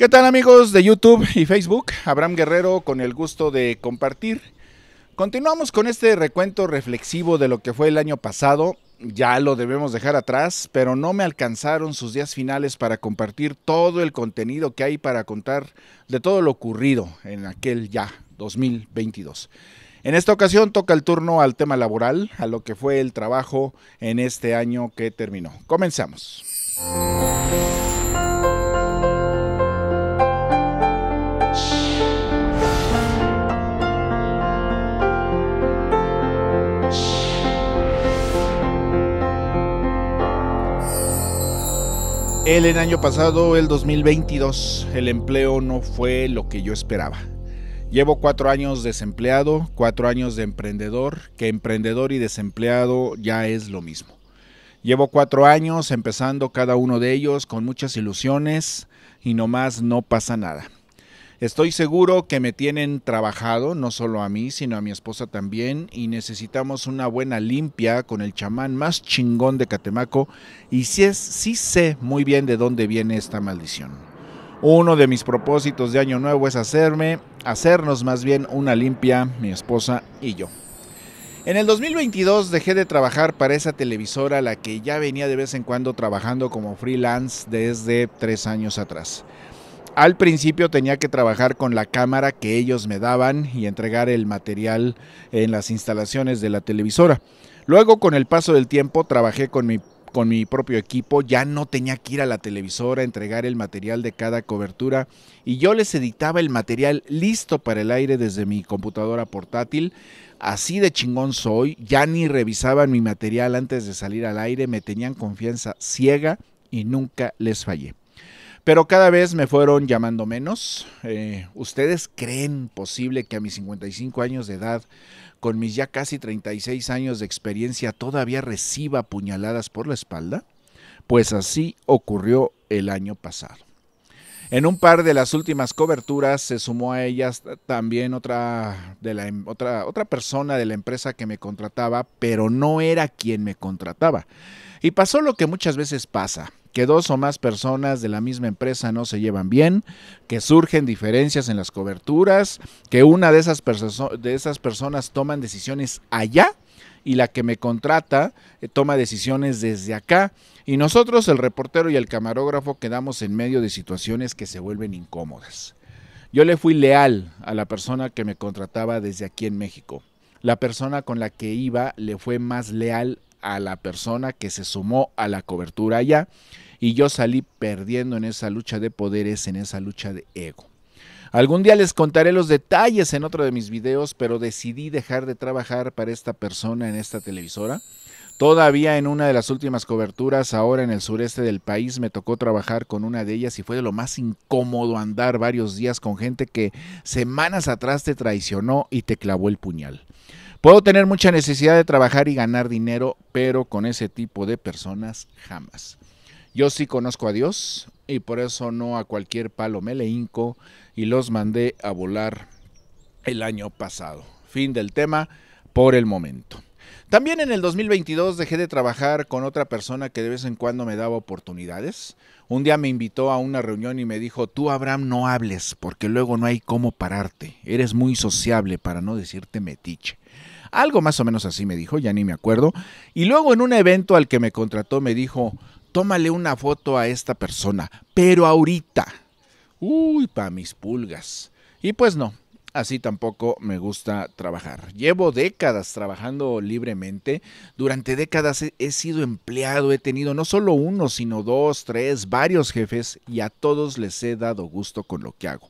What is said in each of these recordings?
¿Qué tal amigos de YouTube y Facebook? Abraham Guerrero con el gusto de compartir. Continuamos con este recuento reflexivo de lo que fue el año pasado. Ya lo debemos dejar atrás, pero no me alcanzaron sus días finales para compartir todo el contenido que hay para contar de todo lo ocurrido en aquel ya 2022. En esta ocasión toca el turno al tema laboral, a lo que fue el trabajo en este año que terminó. Comenzamos. El en año pasado, el 2022, el empleo no fue lo que yo esperaba. Llevo cuatro años desempleado, cuatro años de emprendedor, que emprendedor y desempleado ya es lo mismo. Llevo cuatro años empezando cada uno de ellos con muchas ilusiones y nomás no pasa nada. Estoy seguro que me tienen trabajado, no solo a mí, sino a mi esposa también, y necesitamos una buena limpia con el chamán más chingón de Catemaco, y sí, es, sí sé muy bien de dónde viene esta maldición. Uno de mis propósitos de Año Nuevo es hacerme, hacernos más bien una limpia, mi esposa y yo. En el 2022 dejé de trabajar para esa televisora a la que ya venía de vez en cuando trabajando como freelance desde tres años atrás. Al principio tenía que trabajar con la cámara que ellos me daban y entregar el material en las instalaciones de la televisora. Luego, con el paso del tiempo, trabajé con mi, con mi propio equipo, ya no tenía que ir a la televisora, a entregar el material de cada cobertura y yo les editaba el material listo para el aire desde mi computadora portátil. Así de chingón soy, ya ni revisaban mi material antes de salir al aire, me tenían confianza ciega y nunca les fallé. Pero cada vez me fueron llamando menos. Eh, ¿Ustedes creen posible que a mis 55 años de edad, con mis ya casi 36 años de experiencia, todavía reciba puñaladas por la espalda? Pues así ocurrió el año pasado. En un par de las últimas coberturas se sumó a ellas también otra, de la, em, otra, otra persona de la empresa que me contrataba, pero no era quien me contrataba. Y pasó lo que muchas veces pasa que dos o más personas de la misma empresa no se llevan bien, que surgen diferencias en las coberturas, que una de esas, de esas personas toman decisiones allá y la que me contrata eh, toma decisiones desde acá. Y nosotros, el reportero y el camarógrafo, quedamos en medio de situaciones que se vuelven incómodas. Yo le fui leal a la persona que me contrataba desde aquí en México. La persona con la que iba le fue más leal a la persona que se sumó a la cobertura allá y yo salí perdiendo en esa lucha de poderes, en esa lucha de ego. Algún día les contaré los detalles en otro de mis videos, pero decidí dejar de trabajar para esta persona en esta televisora. Todavía en una de las últimas coberturas, ahora en el sureste del país, me tocó trabajar con una de ellas y fue de lo más incómodo andar varios días con gente que semanas atrás te traicionó y te clavó el puñal. Puedo tener mucha necesidad de trabajar y ganar dinero, pero con ese tipo de personas jamás. Yo sí conozco a Dios y por eso no a cualquier palo me le hinco y los mandé a volar el año pasado. Fin del tema por el momento. También en el 2022 dejé de trabajar con otra persona que de vez en cuando me daba oportunidades. Un día me invitó a una reunión y me dijo, tú Abraham no hables porque luego no hay cómo pararte. Eres muy sociable para no decirte metiche. Algo más o menos así me dijo, ya ni me acuerdo. Y luego en un evento al que me contrató me dijo, tómale una foto a esta persona, pero ahorita. Uy, pa' mis pulgas. Y pues no, así tampoco me gusta trabajar. Llevo décadas trabajando libremente. Durante décadas he, sido empleado, he tenido no solo uno, sino dos, tres, varios jefes y a todos les he dado gusto con lo que hago.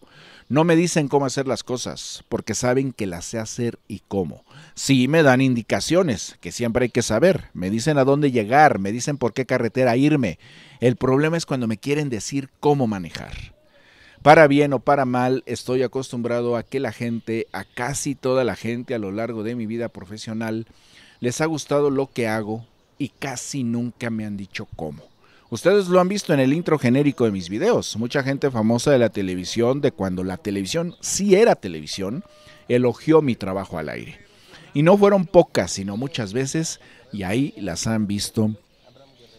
No me dicen cómo hacer las cosas, porque saben que las sé hacer y cómo. Sí me dan indicaciones, que siempre hay que saber. Me dicen a dónde llegar, me dicen por qué carretera irme. El problema es cuando me quieren decir cómo manejar. Para bien o para mal, estoy acostumbrado a que la gente, a casi toda la gente a lo largo de mi vida profesional, les ha gustado lo que hago y casi nunca me han dicho cómo. Ustedes lo han visto en el intro genérico de mis videos. Mucha gente famosa de la televisión, de cuando la televisión sí era televisión, elogió mi trabajo al aire. Y no fueron pocas, sino muchas veces, y ahí las han visto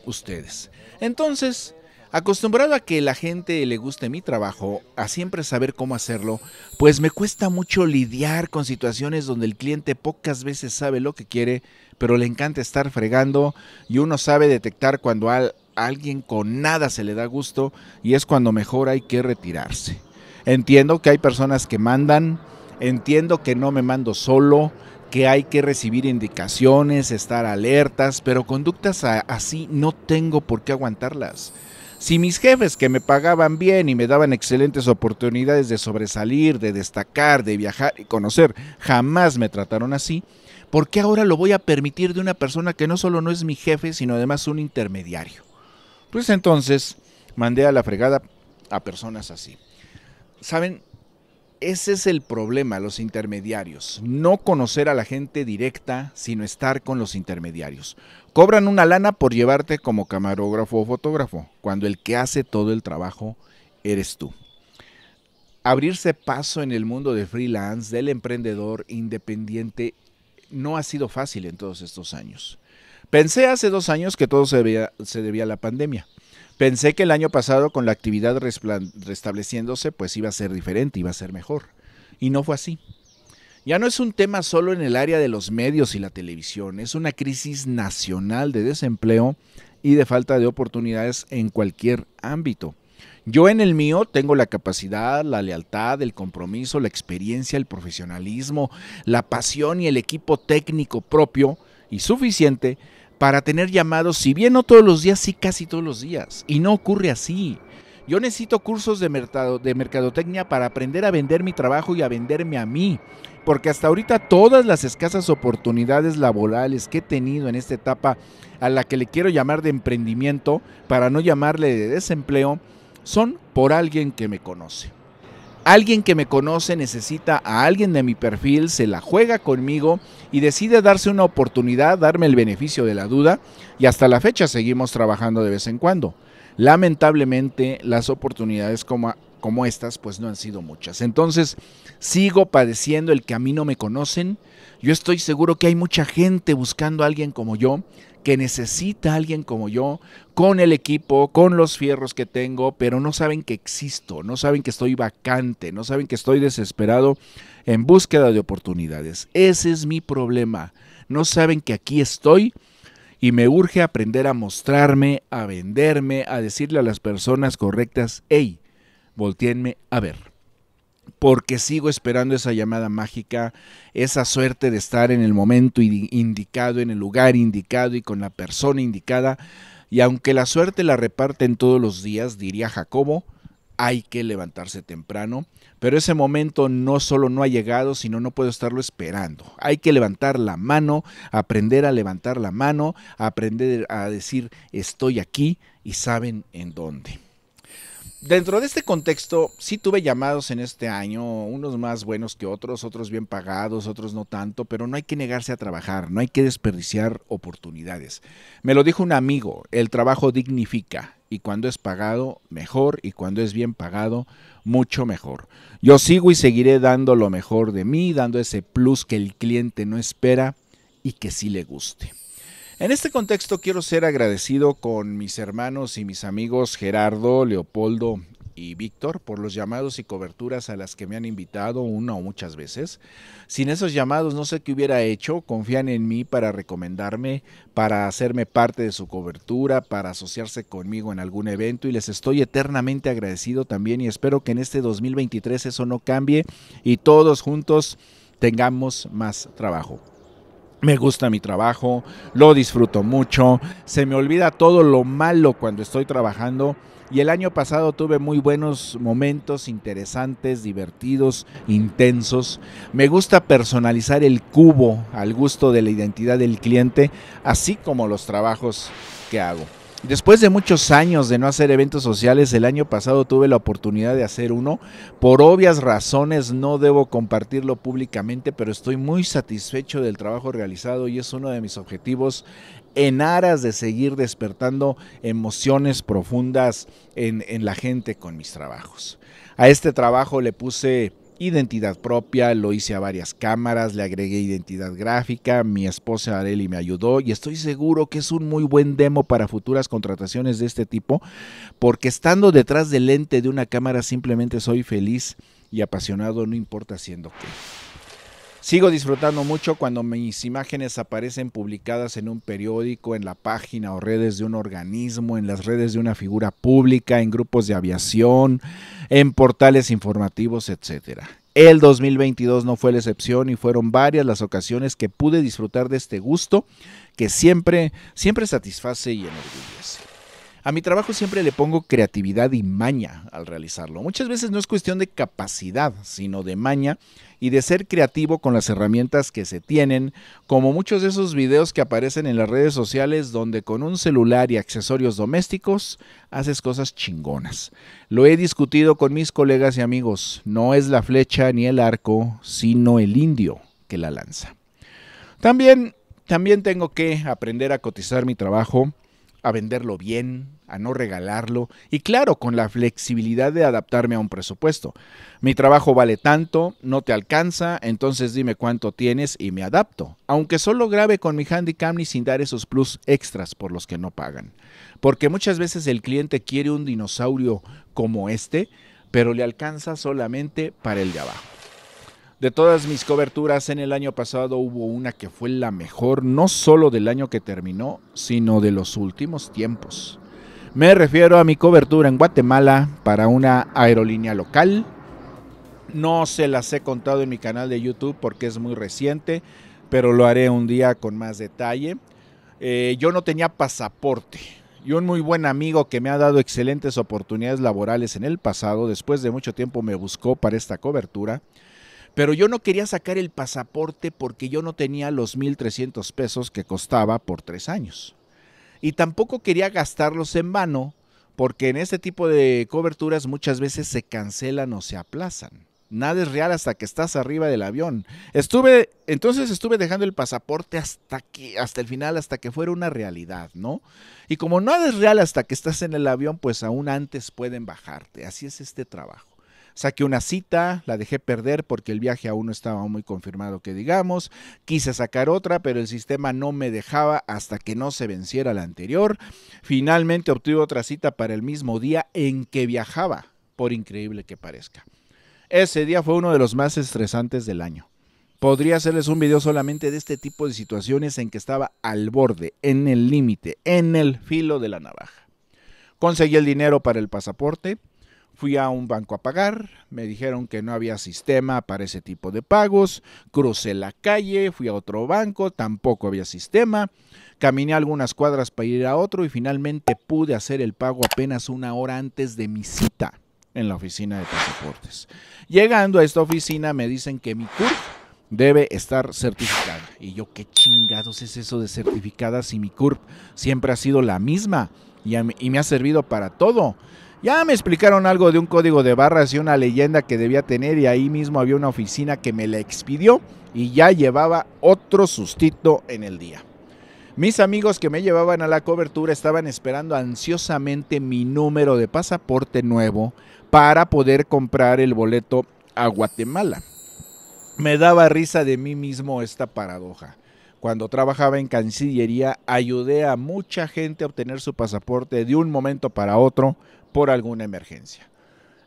ustedes. Entonces, Acostumbrado a que la gente le guste mi trabajo, a siempre saber cómo hacerlo, pues me cuesta mucho lidiar con situaciones donde el cliente pocas veces sabe lo que quiere, pero le encanta estar fregando y uno sabe detectar cuando alguien con nada se le da gusto y es cuando mejor hay que retirarse. Entiendo que hay personas que mandan, entiendo que no me mando solo, que hay que recibir indicaciones, estar alertas, pero conductas así no tengo por qué aguantarlas. Si mis jefes que me pagaban bien y me daban excelentes oportunidades de sobresalir, de destacar, de viajar y conocer, jamás me trataron así, ¿por qué ahora lo voy a permitir de una persona que no solo no es mi jefe, sino además un intermediario? Pues entonces mandé a la fregada a personas así. ¿Saben? Ese es el problema, los intermediarios. No conocer a la gente directa, sino estar con los intermediarios. Cobran una lana por llevarte como camarógrafo o fotógrafo, cuando el que hace todo el trabajo eres tú. Abrirse paso en el mundo de freelance, del emprendedor independiente, no ha sido fácil en todos estos años. Pensé hace dos años que todo se debía, a la pandemia. Pensé que el año pasado con la actividad restableciéndose pues iba a ser diferente, iba a ser mejor. Y no fue así. Ya no es un tema solo en el área de los medios y la televisión, es una crisis nacional de desempleo y de falta de oportunidades en cualquier ámbito. Yo en el mío tengo la capacidad, la lealtad, el compromiso, la experiencia, el profesionalismo, la pasión y el equipo técnico propio y suficiente para tener llamados, si bien no todos los días, sí casi todos los días. Y no ocurre así. Yo necesito cursos de, de mercadotecnia para aprender a vender mi trabajo y a venderme a mí. Porque hasta ahorita todas las escasas oportunidades laborales que he tenido en esta etapa a la que le quiero llamar de emprendimiento, para no llamarle de desempleo, son por alguien que me conoce. Alguien que me conoce necesita a alguien de mi perfil, se la juega conmigo y decide darse una oportunidad, darme el beneficio de la duda y hasta la fecha seguimos trabajando de vez en cuando. Lamentablemente las oportunidades como, como estas pues no han sido muchas. Entonces sigo padeciendo el que a mí no me conocen. Yo estoy seguro que hay mucha gente buscando a alguien como yo que necesita alguien como yo, con el equipo, con los fierros que tengo, pero no saben que existo, no saben que estoy vacante, no saben que estoy desesperado en búsqueda de oportunidades. Ese es mi problema. No saben que aquí estoy y me urge aprender a mostrarme, a venderme, a decirle a las personas correctas, hey, volteenme a ver porque sigo esperando esa llamada mágica, esa suerte de estar en el momento indicado, en el lugar indicado y con la persona indicada. Y aunque la suerte la reparten todos los días, diría Jacobo, hay que levantarse temprano, pero ese momento no solo no ha llegado, sino no puedo estarlo esperando. Hay que levantar la mano, aprender a levantar la mano, aprender a decir estoy aquí y saben en dónde dentro de este contexto, sí tuve llamados en este año, unos más buenos que otros, otros bien pagados, otros no tanto, pero no hay que negarse a trabajar, no hay que desperdiciar oportunidades. Me lo dijo un amigo, el trabajo dignifica y cuando es pagado, mejor, y cuando es bien pagado, mucho mejor. Yo sigo y seguiré dando lo mejor de mí, dando ese plus que el cliente no espera y que sí le guste. En este contexto quiero ser agradecido con mis hermanos y mis amigos Gerardo, Leopoldo y Víctor por los llamados y coberturas a las que me han invitado una o muchas veces. Sin esos llamados no sé qué hubiera hecho, confían en mí para recomendarme, para hacerme parte de su cobertura, para asociarse conmigo en algún evento y les estoy eternamente agradecido también y espero que en este 2023 eso no cambie y todos juntos tengamos más trabajo. Me gusta mi trabajo, lo disfruto mucho, se me olvida todo lo malo cuando estoy trabajando y el año pasado tuve muy buenos momentos interesantes, divertidos, intensos. Me gusta personalizar el cubo al gusto de la identidad del cliente, así como los trabajos que hago. Después de muchos años de no hacer eventos sociales, el año pasado tuve la oportunidad de hacer uno. Por obvias razones no debo compartirlo públicamente, pero estoy muy satisfecho del trabajo realizado y es uno de mis objetivos en aras de seguir despertando emociones profundas en, la gente con mis trabajos. A este trabajo le puse identidad propia, lo hice a varias cámaras, le agregué identidad gráfica, mi esposa Areli me ayudó y estoy seguro que es un muy buen demo para futuras contrataciones de este tipo, porque estando detrás del lente de una cámara simplemente soy feliz y apasionado, no importa siendo qué. Sigo disfrutando mucho cuando mis imágenes aparecen publicadas en un periódico, en la página o redes de un organismo, en las redes de una figura pública, en grupos de aviación, en portales informativos, etc. El 2022 no fue la excepción y fueron varias las ocasiones que pude disfrutar de este gusto que siempre, siempre satisface y enorgullece. A mi trabajo siempre le pongo creatividad y maña al realizarlo. Muchas veces no es cuestión de capacidad, sino de maña y de ser creativo con las herramientas que se tienen, como muchos de esos videos que aparecen en las redes sociales donde con un celular y accesorios domésticos haces cosas chingonas. Lo he discutido con mis colegas y amigos, no es la flecha ni el arco, sino el indio que la lanza. También, también tengo que aprender a cotizar mi trabajo a venderlo bien, a no regalarlo y claro, con la flexibilidad de adaptarme a un presupuesto. Mi trabajo vale tanto, no te alcanza, entonces dime cuánto tienes y me adapto, aunque solo grabe con mi Handycam y sin dar esos plus extras por los que no pagan. Porque muchas veces el cliente quiere un dinosaurio como este, pero le alcanza solamente para el de abajo. De todas mis coberturas en el año pasado hubo una que fue la mejor no solo del año que terminó, sino de los últimos tiempos. Me refiero a mi cobertura en Guatemala para una aerolínea local. No se las he contado en mi canal de YouTube porque es muy reciente, pero lo haré un día con más detalle. Eh, yo no tenía pasaporte y un muy buen amigo que me ha dado excelentes oportunidades laborales en el pasado, después de mucho tiempo me buscó para esta cobertura. Pero yo no quería sacar el pasaporte porque yo no tenía los 1.300 pesos que costaba por tres años. Y tampoco quería gastarlos en vano porque en este tipo de coberturas muchas veces se cancelan o se aplazan. Nada es real hasta que estás arriba del avión. Estuve, entonces estuve dejando el pasaporte hasta que, hasta el final, hasta que fuera una realidad, ¿no? Y como nada es real hasta que estás en el avión, pues aún antes pueden bajarte. Así es este trabajo. Saqué una cita, la dejé perder porque el viaje aún no estaba muy confirmado que digamos. Quise sacar otra, pero el sistema no me dejaba hasta que no se venciera la anterior. Finalmente obtuve otra cita para el mismo día en que viajaba, por increíble que parezca. Ese día fue uno de los más estresantes del año. Podría hacerles un video solamente de este tipo de situaciones en que estaba al borde, en el límite, en el filo de la navaja. Conseguí el dinero para el pasaporte, Fui a un banco a pagar, me dijeron que no había sistema para ese tipo de pagos, crucé la calle, fui a otro banco, tampoco había sistema, caminé algunas cuadras para ir a otro y finalmente pude hacer el pago apenas una hora antes de mi cita en la oficina de pasaportes. Llegando a esta oficina me dicen que mi CURP debe estar certificada. Y yo, ¿qué chingados es eso de certificada si mi CURP siempre ha sido la misma y, y me ha servido para todo? Ya me explicaron algo de un código de barras y una leyenda que debía tener y ahí mismo había una oficina que me la expidió y ya llevaba otro sustito en el día. Mis amigos que me llevaban a la cobertura estaban esperando ansiosamente mi número de pasaporte nuevo para poder comprar el boleto a Guatemala. Me daba risa de mí mismo esta paradoja. Cuando trabajaba en Cancillería ayudé a mucha gente a obtener su pasaporte de un momento para otro por alguna emergencia.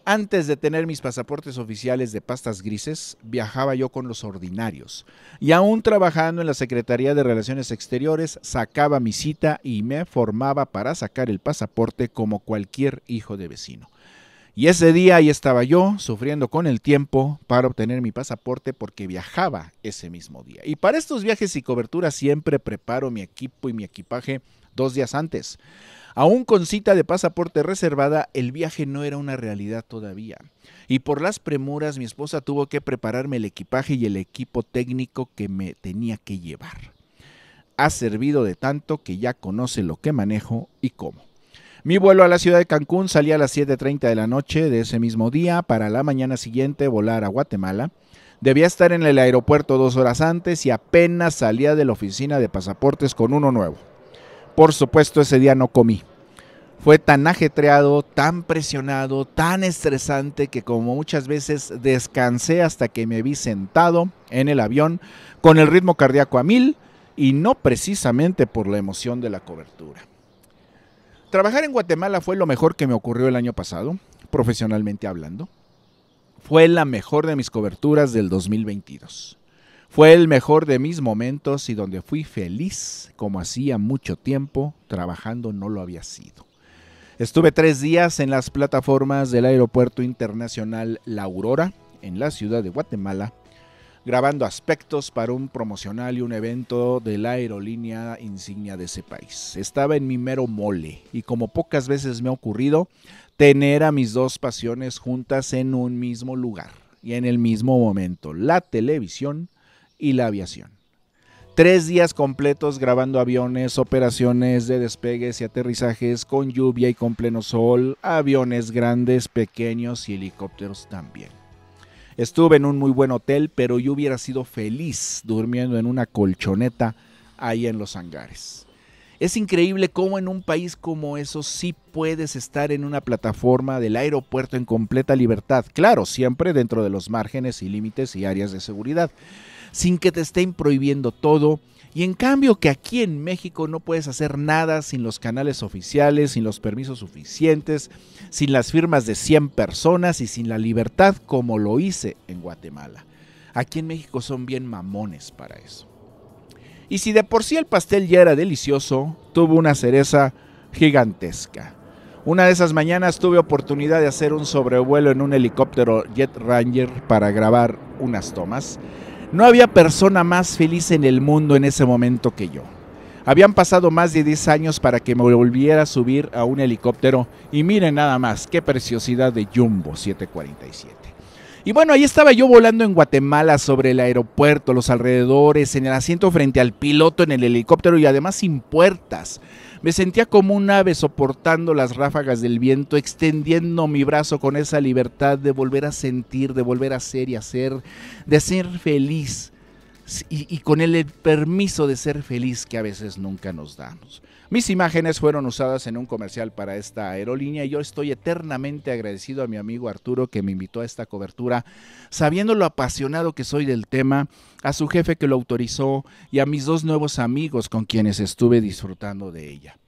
Antes de tener mis pasaportes oficiales de pastas grises, viajaba yo con los ordinarios. Y aún trabajando en la Secretaría de Relaciones Exteriores, sacaba mi cita y me formaba para sacar el pasaporte como cualquier hijo de vecino. Y ese día ahí estaba yo, sufriendo con el tiempo para obtener mi pasaporte porque viajaba ese mismo día. Y para estos viajes y cobertura siempre preparo mi equipo y mi equipaje dos días antes. Aún con cita de pasaporte reservada, el viaje no era una realidad todavía. Y por las premuras, mi esposa tuvo que prepararme el equipaje y el equipo técnico que me tenía que llevar. Ha servido de tanto que ya conoce lo que manejo y cómo. Mi vuelo a la ciudad de Cancún salía a las 7.30 de la noche de ese mismo día para la mañana siguiente volar a Guatemala. Debía estar en el aeropuerto dos horas antes y apenas salía de la oficina de pasaportes con uno nuevo. Por supuesto, ese día no comí. Fue tan ajetreado, tan presionado, tan estresante que como muchas veces descansé hasta que me vi sentado en el avión con el ritmo cardíaco a mil y no precisamente por la emoción de la cobertura. Trabajar en Guatemala fue lo mejor que me ocurrió el año pasado, profesionalmente hablando. Fue la mejor de mis coberturas del 2022. Fue el mejor de mis momentos y donde fui feliz como hacía mucho tiempo, trabajando no lo había sido. Estuve tres días en las plataformas del Aeropuerto Internacional La Aurora, en la ciudad de Guatemala, grabando aspectos para un promocional y un evento de la aerolínea insignia de ese país. Estaba en mi mero mole y como pocas veces me ha ocurrido, tener a mis dos pasiones juntas en un mismo lugar y en el mismo momento, la televisión y la aviación. Tres días completos grabando aviones, operaciones de despegues y aterrizajes con lluvia y con pleno sol, aviones grandes, pequeños y helicópteros también. Estuve en un muy buen hotel, pero yo hubiera sido feliz durmiendo en una colchoneta ahí en los hangares. Es increíble cómo en un país como eso sí puedes estar en una plataforma del aeropuerto en completa libertad, claro, siempre dentro de los márgenes y límites y áreas de seguridad sin que te estén prohibiendo todo. Y en cambio que aquí en México no puedes hacer nada sin los canales oficiales, sin los permisos suficientes, sin las firmas de 100 personas y sin la libertad como lo hice en Guatemala. Aquí en México son bien mamones para eso. Y si de por sí el pastel ya era delicioso, tuvo una cereza gigantesca. Una de esas mañanas tuve oportunidad de hacer un sobrevuelo en un helicóptero Jet Ranger para grabar unas tomas. No había persona más feliz en el mundo en ese momento que yo. Habían pasado más de 10 años para que me volviera a subir a un helicóptero y miren nada más, qué preciosidad de Jumbo 747. Y bueno, ahí estaba yo volando en Guatemala sobre el aeropuerto, los alrededores, en el asiento frente al piloto en el helicóptero y además sin puertas. Me sentía como un ave soportando las ráfagas del viento, extendiendo mi brazo con esa libertad de volver a sentir, de volver a ser y a de ser feliz y, con el permiso de ser feliz que a veces nunca nos damos. Mis imágenes fueron usadas en un comercial para esta aerolínea y yo estoy eternamente agradecido a mi amigo Arturo que me invitó a esta cobertura, sabiendo lo apasionado que soy del tema, a su jefe que lo autorizó y a mis dos nuevos amigos con quienes estuve disfrutando de ella.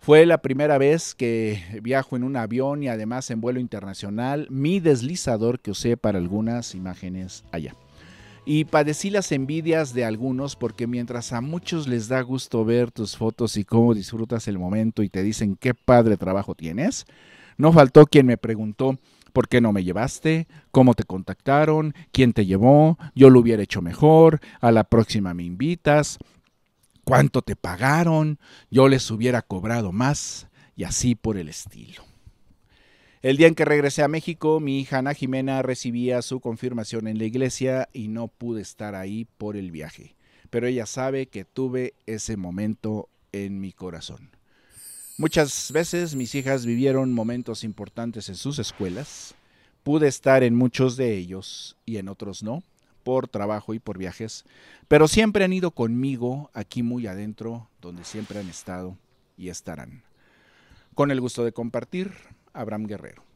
Fue la primera vez que viajo en un avión y además en vuelo internacional, mi deslizador que usé para algunas imágenes allá y padecí las envidias de algunos porque mientras a muchos les da gusto ver tus fotos y cómo disfrutas el momento y te dicen qué padre trabajo tienes, no faltó quien me preguntó por qué no me llevaste, cómo te contactaron, quién te llevó, yo lo hubiera hecho mejor, a la próxima me invitas, cuánto te pagaron, yo les hubiera cobrado más y así por el estilo. El día en que regresé a México, mi hija Ana Jimena recibía su confirmación en la iglesia y no pude estar ahí por el viaje. Pero ella sabe que tuve ese momento en mi corazón. Muchas veces mis hijas vivieron momentos importantes en sus escuelas. Pude estar en muchos de ellos y en otros no, por trabajo y por viajes, pero siempre han ido conmigo aquí muy adentro, donde siempre han estado y estarán. Con el gusto de compartir, Abraham Guerrero.